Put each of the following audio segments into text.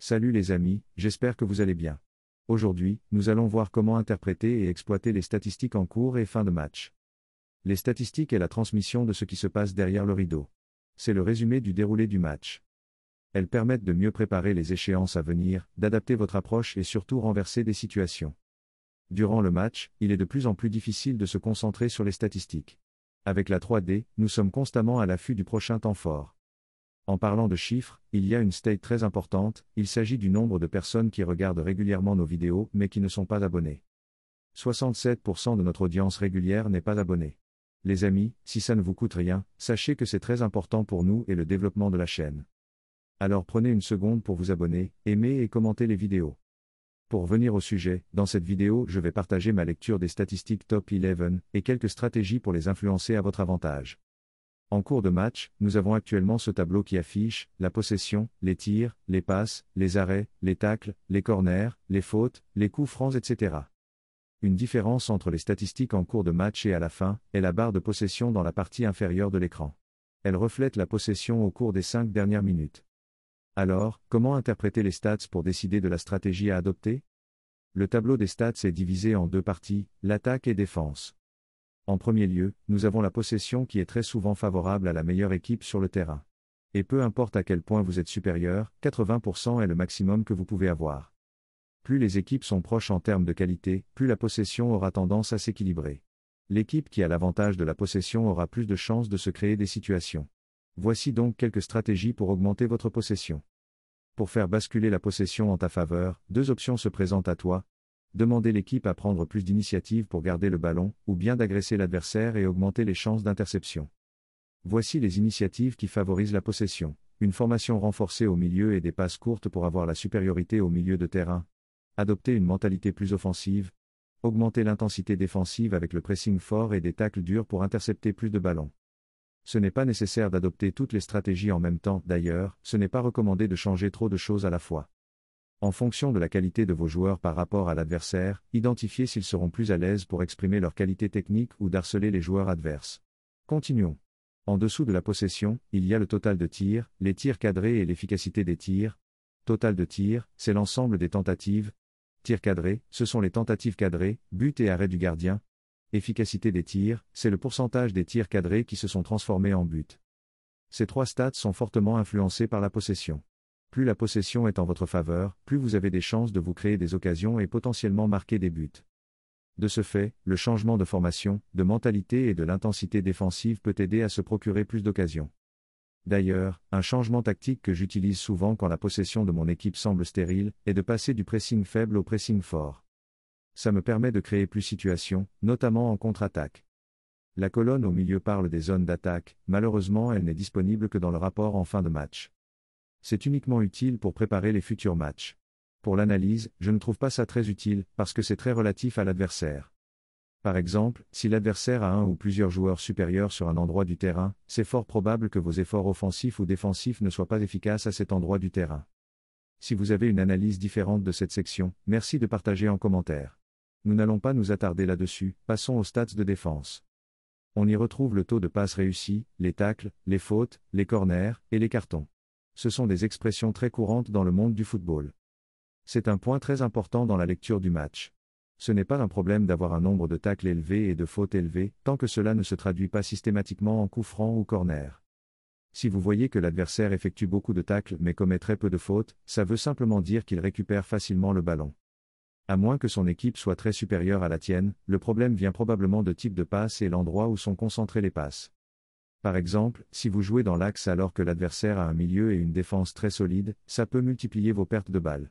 Salut les amis, j'espère que vous allez bien. Aujourd'hui, nous allons voir comment interpréter et exploiter les statistiques en cours et fin de match. Les statistiques et la transmission de ce qui se passe derrière le rideau. C'est le résumé du déroulé du match. Elles permettent de mieux préparer les échéances à venir, d'adapter votre approche et surtout renverser des situations. Durant le match, il est de plus en plus difficile de se concentrer sur les statistiques. Avec la 3D, nous sommes constamment à l'affût du prochain temps fort. En parlant de chiffres, il y a une state très importante, il s'agit du nombre de personnes qui regardent régulièrement nos vidéos mais qui ne sont pas abonnées. 67% de notre audience régulière n'est pas abonnée. Les amis, si ça ne vous coûte rien, sachez que c'est très important pour nous et le développement de la chaîne. Alors prenez une seconde pour vous abonner, aimer et commenter les vidéos. Pour venir au sujet, dans cette vidéo je vais partager ma lecture des statistiques Top 11 et quelques stratégies pour les influencer à votre avantage. En cours de match, nous avons actuellement ce tableau qui affiche la possession, les tirs, les passes, les arrêts, les tacles, les corners, les fautes, les coups francs, etc. Une différence entre les statistiques en cours de match et à la fin est la barre de possession dans la partie inférieure de l'écran. Elle reflète la possession au cours des cinq dernières minutes. Alors, comment interpréter les stats pour décider de la stratégie à adopter Le tableau des stats est divisé en deux parties, l'attaque et défense. En premier lieu, nous avons la possession qui est très souvent favorable à la meilleure équipe sur le terrain. Et peu importe à quel point vous êtes supérieur, 80% est le maximum que vous pouvez avoir. Plus les équipes sont proches en termes de qualité, plus la possession aura tendance à s'équilibrer. L'équipe qui a l'avantage de la possession aura plus de chances de se créer des situations. Voici donc quelques stratégies pour augmenter votre possession. Pour faire basculer la possession en ta faveur, deux options se présentent à toi, Demander l'équipe à prendre plus d'initiatives pour garder le ballon, ou bien d'agresser l'adversaire et augmenter les chances d'interception. Voici les initiatives qui favorisent la possession. Une formation renforcée au milieu et des passes courtes pour avoir la supériorité au milieu de terrain. Adopter une mentalité plus offensive. Augmenter l'intensité défensive avec le pressing fort et des tacles durs pour intercepter plus de ballons. Ce n'est pas nécessaire d'adopter toutes les stratégies en même temps, d'ailleurs, ce n'est pas recommandé de changer trop de choses à la fois en fonction de la qualité de vos joueurs par rapport à l'adversaire, identifiez s'ils seront plus à l'aise pour exprimer leur qualité technique ou d'harceler les joueurs adverses. Continuons. En dessous de la possession, il y a le total de tirs, les tirs cadrés et l'efficacité des tirs. Total de tirs, c'est l'ensemble des tentatives. Tirs cadrés, ce sont les tentatives cadrées, but et arrêt du gardien. Efficacité des tirs, c'est le pourcentage des tirs cadrés qui se sont transformés en buts. Ces trois stats sont fortement influencés par la possession. Plus la possession est en votre faveur, plus vous avez des chances de vous créer des occasions et potentiellement marquer des buts. De ce fait, le changement de formation, de mentalité et de l'intensité défensive peut aider à se procurer plus d'occasions. D'ailleurs, un changement tactique que j'utilise souvent quand la possession de mon équipe semble stérile est de passer du pressing faible au pressing fort. Ça me permet de créer plus de situations, notamment en contre-attaque. La colonne au milieu parle des zones d'attaque, malheureusement elle n'est disponible que dans le rapport en fin de match c'est uniquement utile pour préparer les futurs matchs. Pour l'analyse, je ne trouve pas ça très utile, parce que c'est très relatif à l'adversaire. Par exemple, si l'adversaire a un ou plusieurs joueurs supérieurs sur un endroit du terrain, c'est fort probable que vos efforts offensifs ou défensifs ne soient pas efficaces à cet endroit du terrain. Si vous avez une analyse différente de cette section, merci de partager en commentaire. Nous n'allons pas nous attarder là-dessus, passons aux stats de défense. On y retrouve le taux de passes réussies, les tacles, les fautes, les corners et les cartons ce sont des expressions très courantes dans le monde du football. C'est un point très important dans la lecture du match. Ce n'est pas un problème d'avoir un nombre de tacles élevé et de fautes élevées, tant que cela ne se traduit pas systématiquement en coups francs ou corner. Si vous voyez que l'adversaire effectue beaucoup de tacles mais commet très peu de fautes, ça veut simplement dire qu'il récupère facilement le ballon. À moins que son équipe soit très supérieure à la tienne, le problème vient probablement de type de passe et l'endroit où sont concentrées les passes. Par exemple, si vous jouez dans l'axe alors que l'adversaire a un milieu et une défense très solide, ça peut multiplier vos pertes de balles.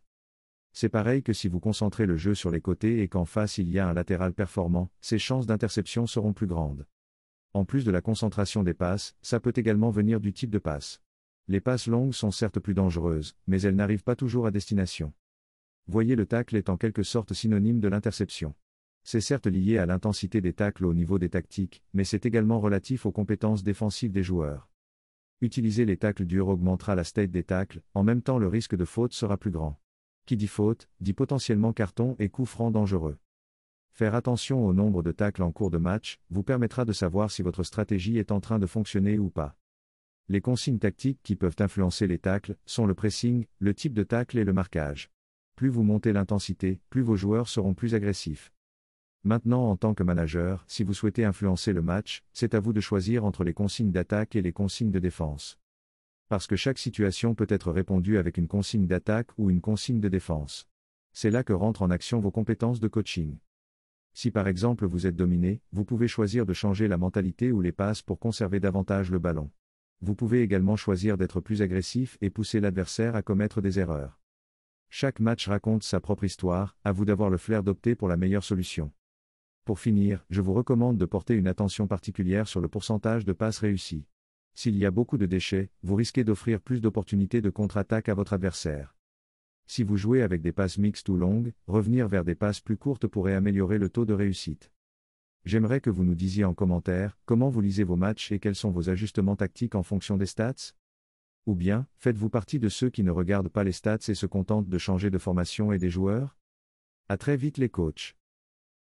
C'est pareil que si vous concentrez le jeu sur les côtés et qu'en face il y a un latéral performant, ses chances d'interception seront plus grandes. En plus de la concentration des passes, ça peut également venir du type de passe. Les passes longues sont certes plus dangereuses, mais elles n'arrivent pas toujours à destination. Voyez le tacle est en quelque sorte synonyme de l'interception. C'est certes lié à l'intensité des tacles au niveau des tactiques, mais c'est également relatif aux compétences défensives des joueurs. Utiliser les tacles durs augmentera la state des tacles, en même temps le risque de faute sera plus grand. Qui dit faute, dit potentiellement carton et coup franc dangereux. Faire attention au nombre de tacles en cours de match vous permettra de savoir si votre stratégie est en train de fonctionner ou pas. Les consignes tactiques qui peuvent influencer les tacles sont le pressing, le type de tacle et le marquage. Plus vous montez l'intensité, plus vos joueurs seront plus agressifs. Maintenant en tant que manager, si vous souhaitez influencer le match, c'est à vous de choisir entre les consignes d'attaque et les consignes de défense. Parce que chaque situation peut être répondue avec une consigne d'attaque ou une consigne de défense. C'est là que rentrent en action vos compétences de coaching. Si par exemple vous êtes dominé, vous pouvez choisir de changer la mentalité ou les passes pour conserver davantage le ballon. Vous pouvez également choisir d'être plus agressif et pousser l'adversaire à commettre des erreurs. Chaque match raconte sa propre histoire, à vous d'avoir le flair d'opter pour la meilleure solution. Pour finir, je vous recommande de porter une attention particulière sur le pourcentage de passes réussies. S'il y a beaucoup de déchets, vous risquez d'offrir plus d'opportunités de contre-attaque à votre adversaire. Si vous jouez avec des passes mixtes ou longues, revenir vers des passes plus courtes pourrait améliorer le taux de réussite. J'aimerais que vous nous disiez en commentaire comment vous lisez vos matchs et quels sont vos ajustements tactiques en fonction des stats Ou bien, faites-vous partie de ceux qui ne regardent pas les stats et se contentent de changer de formation et des joueurs À très vite les coachs